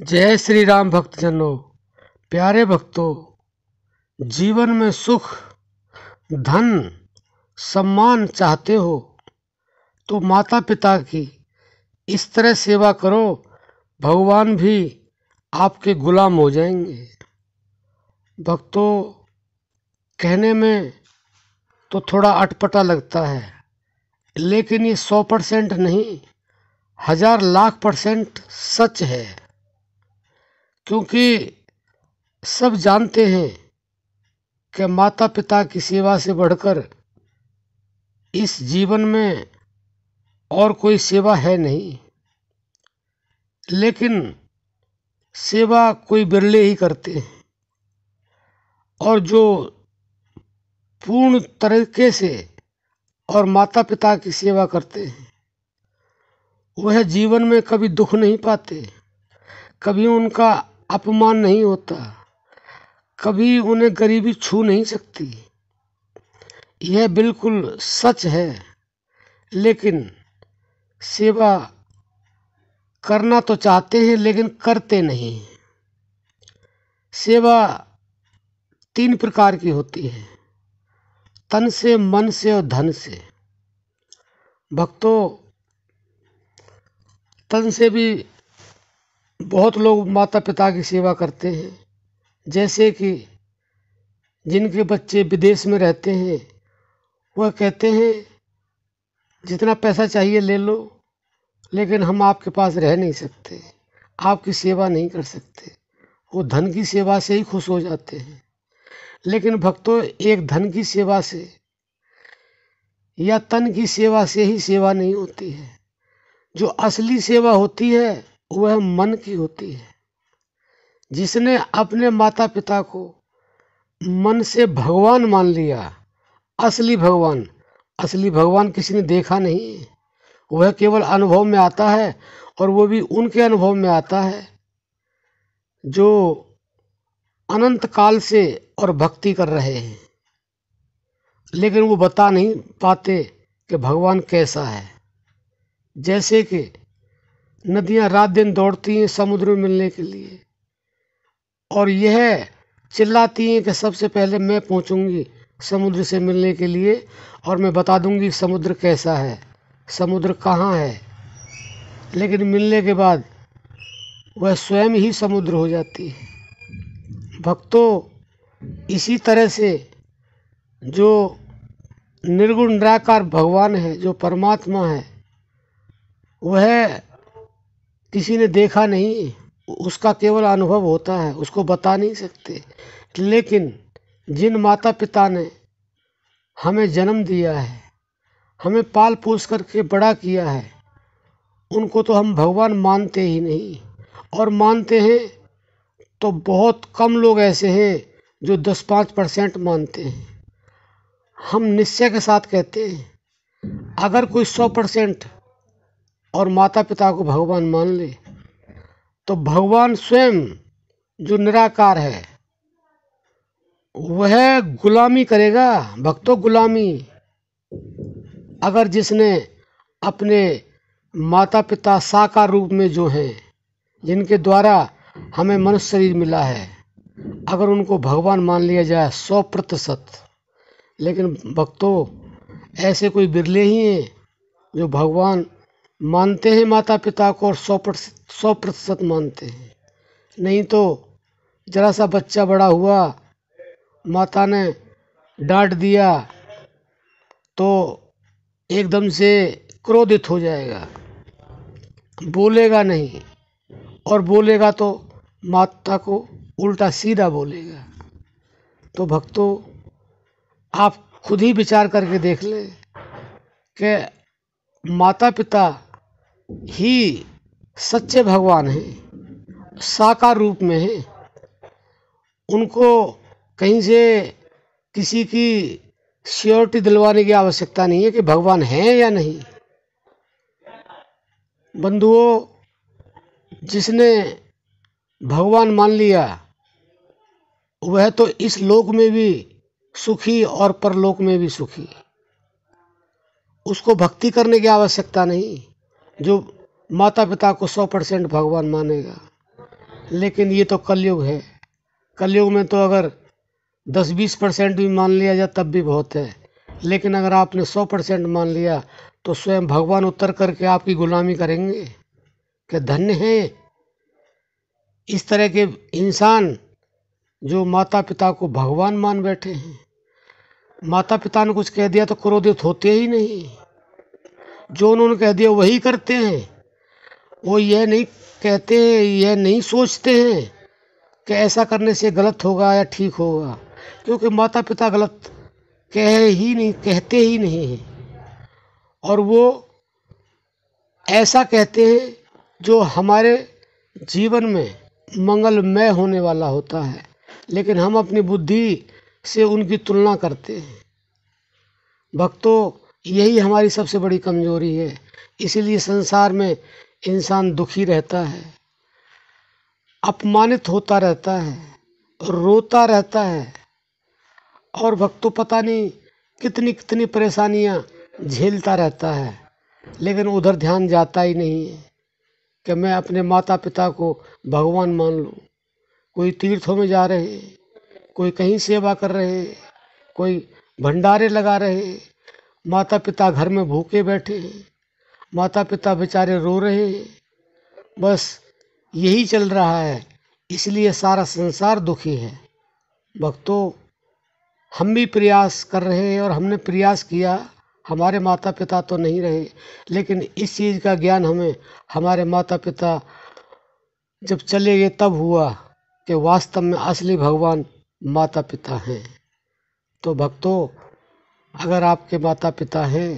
जय श्री राम भक्तजनों प्यारे भक्तों जीवन में सुख धन सम्मान चाहते हो तो माता पिता की इस तरह सेवा करो भगवान भी आपके गुलाम हो जाएंगे भक्तों कहने में तो थोड़ा अटपटा लगता है लेकिन ये सौ परसेंट नहीं हज़ार लाख परसेंट सच है क्योंकि सब जानते हैं कि माता पिता की सेवा से बढ़कर इस जीवन में और कोई सेवा है नहीं लेकिन सेवा कोई बिरले ही करते हैं और जो पूर्ण तरीके से और माता पिता की सेवा करते हैं वह जीवन में कभी दुख नहीं पाते कभी उनका अपमान नहीं होता कभी उन्हें गरीबी छू नहीं सकती यह बिल्कुल सच है लेकिन सेवा करना तो चाहते हैं लेकिन करते नहीं सेवा तीन प्रकार की होती है तन से मन से और धन से भक्तों तन से भी बहुत लोग माता पिता की सेवा करते हैं जैसे कि जिनके बच्चे विदेश में रहते हैं वह कहते हैं जितना पैसा चाहिए ले लो लेकिन हम आपके पास रह नहीं सकते आपकी सेवा नहीं कर सकते वो धन की सेवा से ही खुश हो जाते हैं लेकिन भक्तों एक धन की सेवा से या तन की सेवा से ही सेवा नहीं होती है जो असली सेवा होती है वह मन की होती है जिसने अपने माता पिता को मन से भगवान मान लिया असली भगवान असली भगवान किसी ने देखा नहीं वह केवल अनुभव में आता है और वो भी उनके अनुभव में आता है जो अनंत काल से और भक्ति कर रहे हैं लेकिन वो बता नहीं पाते कि भगवान कैसा है जैसे कि नदियां रात दिन दौड़ती हैं समुद्र में मिलने के लिए और यह चिल्लाती हैं कि सबसे पहले मैं पहुंचूंगी समुद्र से मिलने के लिए और मैं बता दूंगी समुद्र कैसा है समुद्र कहाँ है लेकिन मिलने के बाद वह स्वयं ही समुद्र हो जाती है भक्तों इसी तरह से जो निर्गुण निराकार भगवान है जो परमात्मा है वह किसी ने देखा नहीं उसका केवल अनुभव होता है उसको बता नहीं सकते लेकिन जिन माता पिता ने हमें जन्म दिया है हमें पाल पोस करके बड़ा किया है उनको तो हम भगवान मानते ही नहीं और मानते हैं तो बहुत कम लोग ऐसे हैं जो दस पाँच परसेंट मानते हैं हम निश्चय के साथ कहते हैं अगर कोई सौ परसेंट और माता पिता को भगवान मान ले तो भगवान स्वयं जो निराकार है वह गुलामी करेगा भक्तों गुलामी अगर जिसने अपने माता पिता साकार रूप में जो हैं जिनके द्वारा हमें मनुष्य शरीर मिला है अगर उनको भगवान मान लिया जाए सौ प्रतिशत लेकिन भक्तों ऐसे कोई बिरले ही हैं जो भगवान मानते हैं माता पिता को और सौ सौ प्रतिशत मानते हैं नहीं तो ज़रा सा बच्चा बड़ा हुआ माता ने डांट दिया तो एकदम से क्रोधित हो जाएगा बोलेगा नहीं और बोलेगा तो माता को उल्टा सीधा बोलेगा तो भक्तों आप खुद ही विचार करके देख लें कि माता पिता ही सच्चे भगवान हैं साकार रूप में हैं उनको कहीं से किसी की श्योरिटी दिलवाने की आवश्यकता नहीं है कि भगवान हैं या नहीं बंधुओं जिसने भगवान मान लिया वह तो इस लोक में भी सुखी और परलोक में भी सुखी उसको भक्ति करने की आवश्यकता नहीं जो माता पिता को सौ परसेंट भगवान मानेगा लेकिन ये तो कलयुग है कलयुग में तो अगर दस बीस परसेंट भी मान लिया जाए तब भी बहुत है लेकिन अगर आपने सौ परसेंट मान लिया तो स्वयं भगवान उतर करके आपकी गुलामी करेंगे क्या धन्य है इस तरह के इंसान जो माता पिता को भगवान मान बैठे हैं माता पिता ने कुछ कह दिया तो क्रोधित होते ही नहीं जो उन्होंने कह दिया वही करते हैं वो यह नहीं कहते यह नहीं सोचते हैं कि ऐसा करने से गलत होगा या ठीक होगा क्योंकि माता पिता गलत कह ही नहीं कहते ही नहीं हैं और वो ऐसा कहते हैं जो हमारे जीवन में मंगलमय होने वाला होता है लेकिन हम अपनी बुद्धि से उनकी तुलना करते हैं भक्तों यही हमारी सबसे बड़ी कमजोरी है इसीलिए संसार में इंसान दुखी रहता है अपमानित होता रहता है रोता रहता है और भक्तों पता नहीं कितनी कितनी परेशानियाँ झेलता रहता है लेकिन उधर ध्यान जाता ही नहीं है कि मैं अपने माता पिता को भगवान मान लूँ कोई तीर्थों में जा रहे कोई कहीं सेवा कर रहे कोई भंडारे लगा रहे हैं माता पिता घर में भूखे बैठे हैं माता पिता बेचारे रो रहे हैं बस यही चल रहा है इसलिए सारा संसार दुखी है भक्तों हम भी प्रयास कर रहे हैं और हमने प्रयास किया हमारे माता पिता तो नहीं रहे लेकिन इस चीज़ का ज्ञान हमें हमारे माता पिता जब चले गए तब हुआ कि वास्तव में असली भगवान माता पिता हैं तो भक्तों अगर आपके माता पिता हैं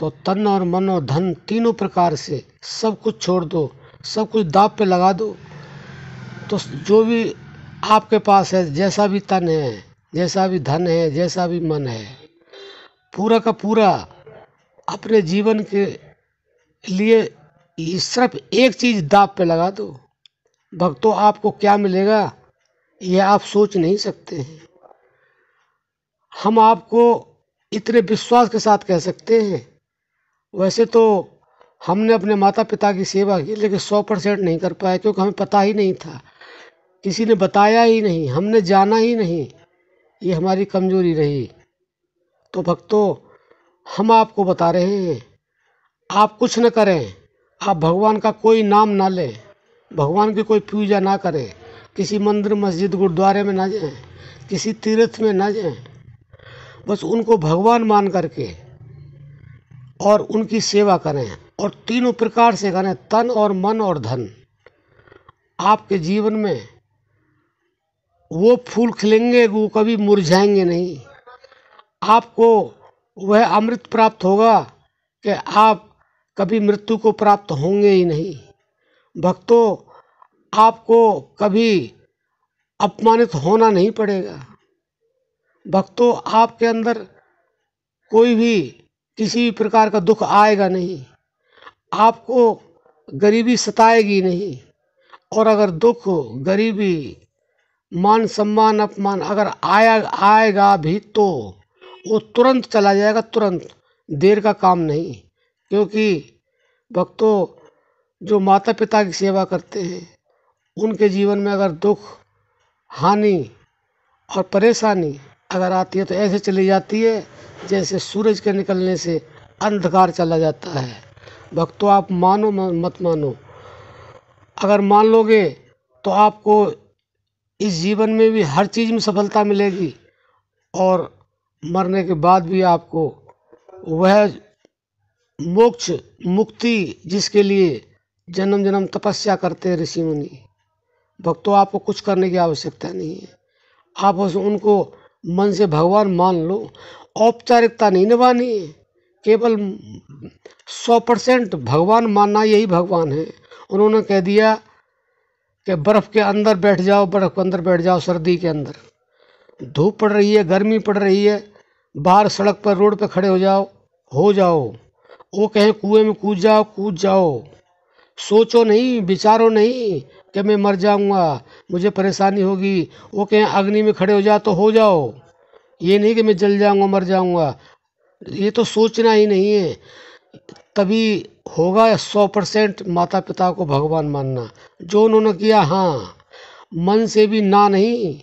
तो तन और मन और धन तीनों प्रकार से सब कुछ छोड़ दो सब कुछ दाप पे लगा दो तो जो भी आपके पास है जैसा भी तन है जैसा भी धन है जैसा भी मन है पूरा का पूरा अपने जीवन के लिए सिर्फ एक चीज़ दाप पे लगा दो भक्तों आपको क्या मिलेगा यह आप सोच नहीं सकते हैं हम आपको इतने विश्वास के साथ कह सकते हैं वैसे तो हमने अपने माता पिता की सेवा की लेकिन सौ परसेंट नहीं कर पाए क्योंकि हमें पता ही नहीं था किसी ने बताया ही नहीं हमने जाना ही नहीं ये हमारी कमजोरी रही तो भक्तों हम आपको बता रहे हैं आप कुछ न करें आप भगवान का कोई नाम ना लें भगवान की कोई पूजा ना करें किसी मंदिर मस्जिद गुरुद्वारे में ना जाएं किसी तीर्थ में ना जाएं बस उनको भगवान मान करके और उनकी सेवा करें और तीनों प्रकार से करें तन और मन और धन आपके जीवन में वो फूल खिलेंगे वो कभी मुरझाएंगे नहीं आपको वह अमृत प्राप्त होगा कि आप कभी मृत्यु को प्राप्त होंगे ही नहीं भक्तों आपको कभी अपमानित होना नहीं पड़ेगा भक्तों आपके अंदर कोई भी किसी भी प्रकार का दुख आएगा नहीं आपको गरीबी सताएगी नहीं और अगर दुख गरीबी मान सम्मान अपमान अगर आया आएगा भी तो वो तुरंत चला जाएगा तुरंत देर का काम नहीं क्योंकि भक्तों जो माता पिता की सेवा करते हैं उनके जीवन में अगर दुख हानि और परेशानी अगर आती है तो ऐसे चली जाती है जैसे सूरज के निकलने से अंधकार चला जाता है भक्तों आप मानो मत मानो अगर मान लोगे तो आपको इस जीवन में भी हर चीज़ में सफलता मिलेगी और मरने के बाद भी आपको वह मोक्ष मुक्ति जिसके लिए जन्म जन्म तपस्या करते हैं ऋषि मुनि भक्तों आपको कुछ करने की आवश्यकता नहीं है आप उस उनको मन से भगवान मान लो औपचारिकता नहीं निभानी केवल सौ परसेंट भगवान मानना यही भगवान है उन्होंने कह दिया कि बर्फ़ के अंदर बैठ जाओ बर्फ़ के अंदर बैठ जाओ सर्दी के अंदर धूप पड़ रही है गर्मी पड़ रही है बाहर सड़क पर रोड पर खड़े हो जाओ हो जाओ वो कहें कुएं में कूद जाओ कूद जाओ सोचो नहीं विचारो नहीं कि मैं मर जाऊंगा मुझे परेशानी होगी वो कहें अग्नि में खड़े हो जाओ तो हो जाओ ये नहीं कि मैं जल जाऊंगा मर जाऊंगा ये तो सोचना ही नहीं है तभी होगा सौ परसेंट माता पिता को भगवान मानना जो उन्होंने किया हाँ मन से भी ना नहीं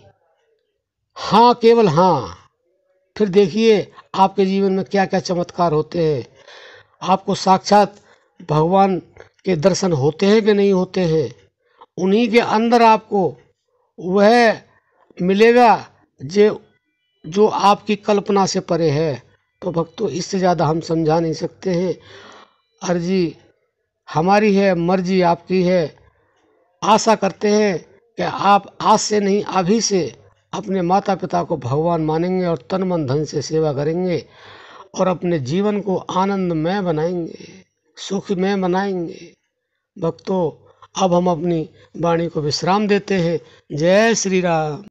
हाँ केवल हाँ फिर देखिए आपके जीवन में क्या क्या चमत्कार होते हैं आपको साक्षात भगवान के दर्शन होते हैं कि नहीं होते हैं उन्हीं के अंदर आपको वह मिलेगा जो जो आपकी कल्पना से परे है तो भक्तों इससे ज़्यादा हम समझा नहीं सकते हैं अर्जी हमारी है मर्जी आपकी है आशा करते हैं कि आप आज से नहीं अभी से अपने माता पिता को भगवान मानेंगे और तन मन धन से सेवा करेंगे और अपने जीवन को आनंदमय बनाएंगे सुख में मनाएंगे भक्तों अब हम अपनी वाणी को विश्राम देते हैं जय श्री राम